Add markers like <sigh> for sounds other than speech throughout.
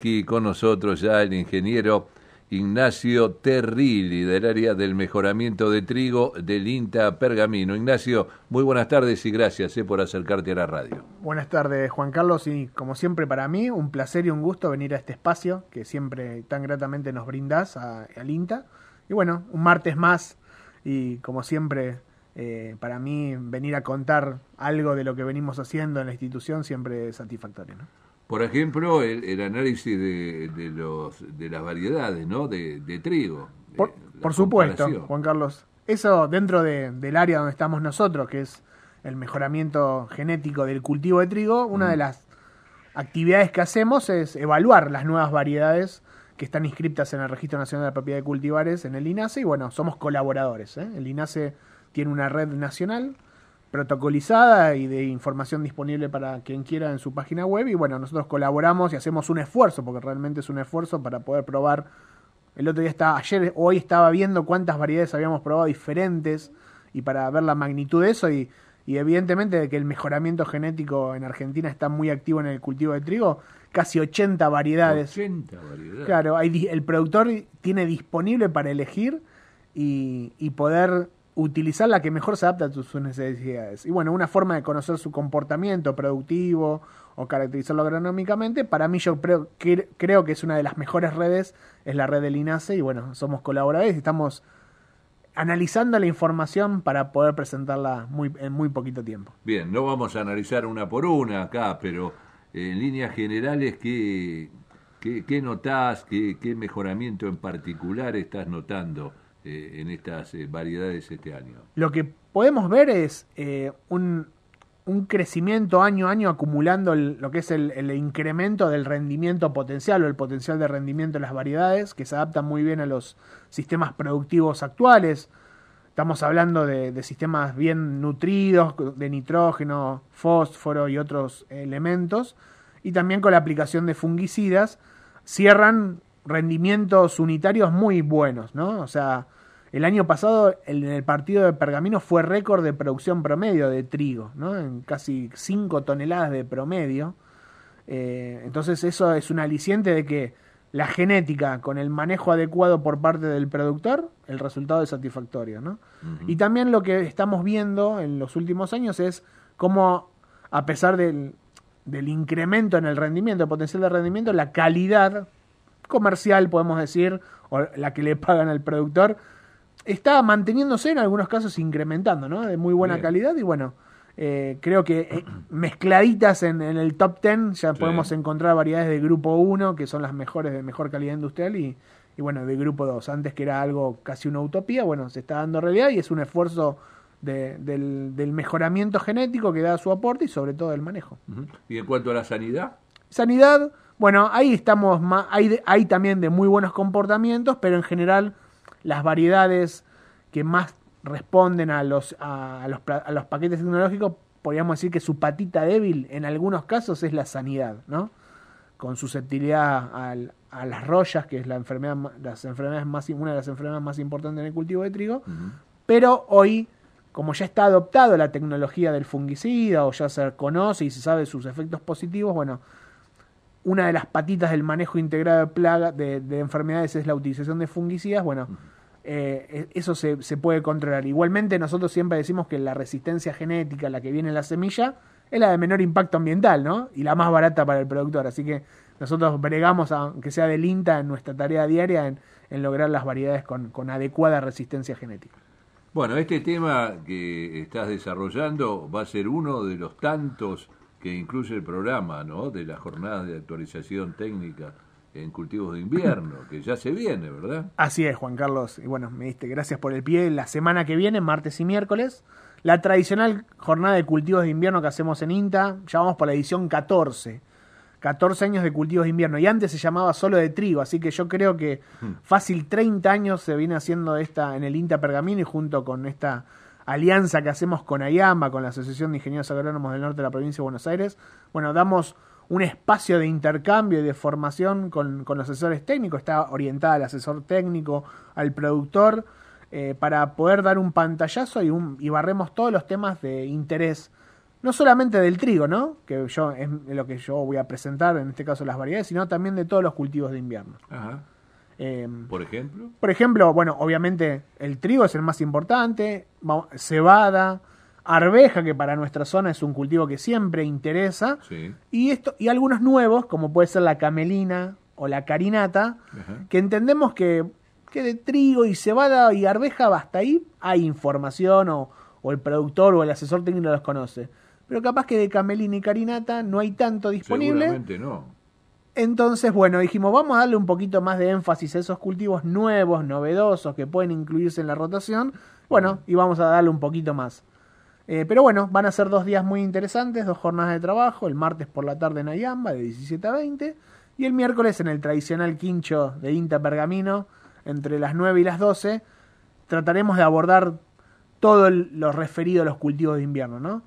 Aquí con nosotros ya el ingeniero Ignacio Terrilli del área del mejoramiento de trigo del INTA Pergamino. Ignacio, muy buenas tardes y gracias eh, por acercarte a la radio. Buenas tardes Juan Carlos y como siempre para mí un placer y un gusto venir a este espacio que siempre tan gratamente nos brindas al INTA. Y bueno, un martes más y como siempre eh, para mí venir a contar algo de lo que venimos haciendo en la institución siempre es satisfactorio. ¿no? Por ejemplo, el, análisis de, de, los, de las variedades ¿no? de, trigo. Eh, por, supuesto, Juan Carlos. Eso dentro del área donde estamos nosotros, que es el mejoramiento genético del cultivo de trigo, una de las actividades que hacemos es evaluar las nuevas variedades que están inscritas en el Registro Nacional de la Propiedad de Cultivares, en el INASE, y bueno, somos colaboradores. ¿eh? El INASE tiene una red nacional protocolizada y de información disponible para quien quiera en su página web. Y bueno, nosotros colaboramos y hacemos un esfuerzo, porque realmente es un esfuerzo para poder probar. El otro día estaba, ayer, hoy estaba viendo cuántas variedades habíamos probado diferentes y para ver la magnitud de eso y, evidentemente de que el mejoramiento genético en Argentina está muy activo en el cultivo de trigo, casi 80 variedades. 80 variedades. Claro, el productor tiene disponible para elegir y poder utilizar la que mejor se adapta a tus necesidades. Y bueno, una forma de conocer su comportamiento productivo o caracterizarlo agronómicamente, para mí yo creo que, es una de las mejores redes, es la red del INASE y bueno, somos colaboradores y estamos analizando la información para poder presentarla muy, en muy poquito tiempo. Bien, no vamos a analizar una por una acá, pero en líneas generales, ¿qué, qué, qué notás, qué, qué mejoramiento en particular estás notando? Eh, en estas eh, variedades este año. Lo que podemos ver es eh, un, crecimiento año a año acumulando lo que es el, incremento del rendimiento potencial o el potencial de rendimiento de las variedades que se adaptan muy bien a los sistemas productivos actuales. Estamos hablando de sistemas bien nutridos, de nitrógeno, fósforo y otros elementos, y también con la aplicación de fungicidas, cierran rendimientos unitarios muy buenos, ¿no? O sea, el año pasado en el partido de Pergamino fue récord de producción promedio de trigo, ¿no? En casi 5 toneladas de promedio. Eh, entonces eso es un aliciente de que la genética con el manejo adecuado por parte del productor, el resultado es satisfactorio, ¿no? Y también lo que estamos viendo en los últimos años es cómo, a pesar del, del incremento en el rendimiento, el potencial de rendimiento, la calidad comercial, podemos decir, o la que le pagan al productor, está manteniéndose en algunos casos incrementando, ¿no? De muy buena calidad y bueno, eh, creo que eh, mezcladitas en, el top 10 ya podemos encontrar variedades de grupo 1 que son las mejores de mejor calidad industrial y, bueno, de grupo 2. Antes que era algo casi una utopía, bueno, se está dando realidad y es un esfuerzo del, del, mejoramiento genético que da su aporte y sobre todo el manejo. ¿Y en cuanto a la sanidad? Sanidad, bueno, ahí estamos, hay, hay también de muy buenos comportamientos, pero en general las variedades que más responden a los, a los, a los paquetes tecnológicos, podríamos decir que su patita débil en algunos casos es la sanidad, ¿no? Con susceptibilidad a las rollas, que es la enfermedad, las enfermedades más, una de las enfermedades más importantes en el cultivo de trigo, pero hoy, como ya está adoptada la tecnología del fungicida o ya se conoce y se sabe sus efectos positivos, bueno, una de las patitas del manejo integrado de plaga, de, enfermedades es la utilización de fungicidas, bueno, eh, e, eso se, puede controlar. Igualmente nosotros siempre decimos que la resistencia genética, la que viene en la semilla, es la de menor impacto ambiental, ¿no? Y la más barata para el productor. Así que nosotros bregamos, aunque sea del INTA, en nuestra tarea diaria, en, lograr las variedades con, con adecuada resistencia genética. Bueno, este tema que estás desarrollando va a ser uno de los tantos que incluye el programa ¿no? de las jornadas de actualización técnica en cultivos de invierno, <laughs> que ya se viene, ¿verdad? Así es, Juan Carlos. Y bueno, me diste gracias por el pie. La semana que viene, martes y miércoles, la tradicional jornada de cultivos de invierno que hacemos en INTA, ya vamos por la edición 14. 14 años de cultivos de invierno. Y antes se llamaba solo de trigo, así que yo creo que hmm. fácil 30 años se viene haciendo esta en el INTA Pergamino y junto con esta alianza que hacemos con Ayamba, con la Asociación de Ingenieros Agrónomos del Norte de la Provincia de Buenos Aires, bueno, damos un espacio de intercambio y de formación con, los asesores técnicos, está orientada al asesor técnico, al productor, eh, para poder dar un pantallazo y, un, barremos todos los temas de interés no solamente del trigo, ¿no? Que yo es lo que yo voy a presentar, en este caso las variedades, sino también de todos los cultivos de invierno. Ajá. Em, ¿Por ejemplo? Por ejemplo, bueno, obviamente el trigo es el más importante, cebada, arveja, que para nuestra zona es un cultivo que siempre interesa, y, esto, y algunos nuevos, como puede ser la camelina o la carinata, que entendemos que, que, de trigo y cebada y arveja hasta ahí hay información o, o el productor o el asesor técnico los conoce. Pero capaz que de camelina y carinata no hay tanto disponible. Seguramente no entonces, bueno, dijimos, vamos a darle un poquito más de énfasis a esos cultivos nuevos, novedosos, que pueden incluirse en la rotación. Bueno, y vamos a darle un poquito más. Eh, pero bueno, van a ser dos días muy interesantes, dos jornadas de trabajo, el martes por la tarde en Ayamba de 17 a 20 y el miércoles en el tradicional quincho de Inta Pergamino entre las 9 y las 12. Trataremos de abordar todo lo referido a los cultivos de invierno, ¿no?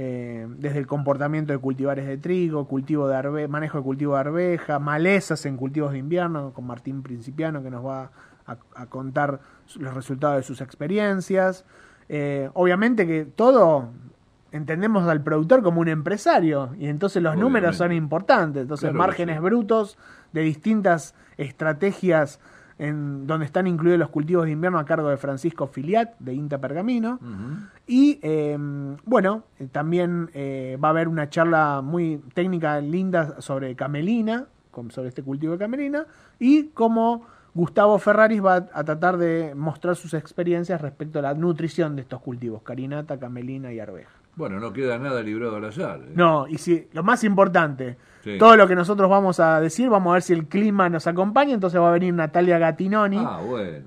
Eh, desde el comportamiento de cultivares de trigo, cultivo de manejo de cultivo de arveja, malezas en cultivos de invierno, con Martín Principiano que nos va a, contar los resultados de sus experiencias. Eh, obviamente que todo entendemos al productor como un empresario y entonces los números son importantes, entonces márgenes brutos de distintas estrategias en donde están incluidos los cultivos de invierno a cargo de Francisco Filiat, de INTA Pergamino. Y eh, bueno, eh, también eh, va a haber una charla muy técnica, linda, sobre camelina, sobre este cultivo de camelina, y cómo Gustavo Ferraris va a tratar de mostrar sus experiencias respecto a la nutrición de estos cultivos, carinata, camelina y arveja. Bueno, no queda nada librado al azar. ¿eh? No, y si lo más importante, todo lo que nosotros vamos a decir, vamos a ver si el clima nos acompaña, entonces va a venir Natalia Gatinoni ah,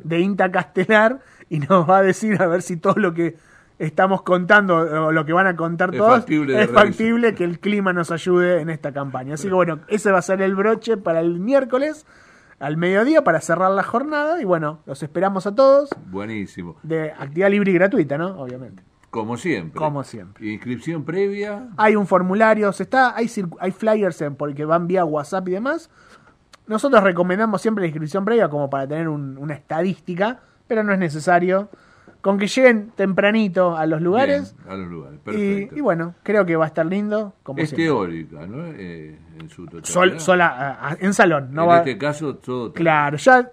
de Inta Castelar y nos va a decir a ver si todo lo que estamos contando, o lo que van a contar todos, es factible que el clima nos ayude en esta campaña. Así que bueno, ese va a ser el broche para el miércoles al mediodía para cerrar la jornada y bueno, los esperamos a todos. Buenísimo. De actividad libre y gratuita, ¿no? Obviamente. Como siempre. Como siempre. Inscripción previa. Hay un formulario, se está, hay, hay flyers en porque van vía WhatsApp y demás. Nosotros recomendamos siempre la inscripción previa como para tener una estadística, pero no es necesario. Con que lleguen tempranito a los lugares. a los lugares, perfecto. Y, bueno, creo que va a estar lindo. Como es teórica, ¿no? Eh, en su totalidad. en salón, ¿no? En este caso, todo. Claro, ya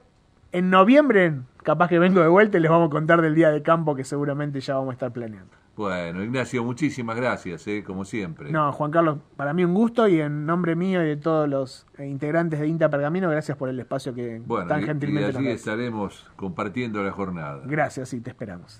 en noviembre, capaz que vengo de vuelta y les vamos a contar del día de campo que seguramente ya vamos a estar planeando. Bueno, Ignacio, muchísimas gracias, eh, como siempre. No, Juan Carlos, para mí un gusto y en nombre mío y de todos los eh, integrantes de INTA Pergamino, gracias por el espacio que tan gentilmente Bueno, y allí estaremos compartiendo la jornada. Gracias y te esperamos.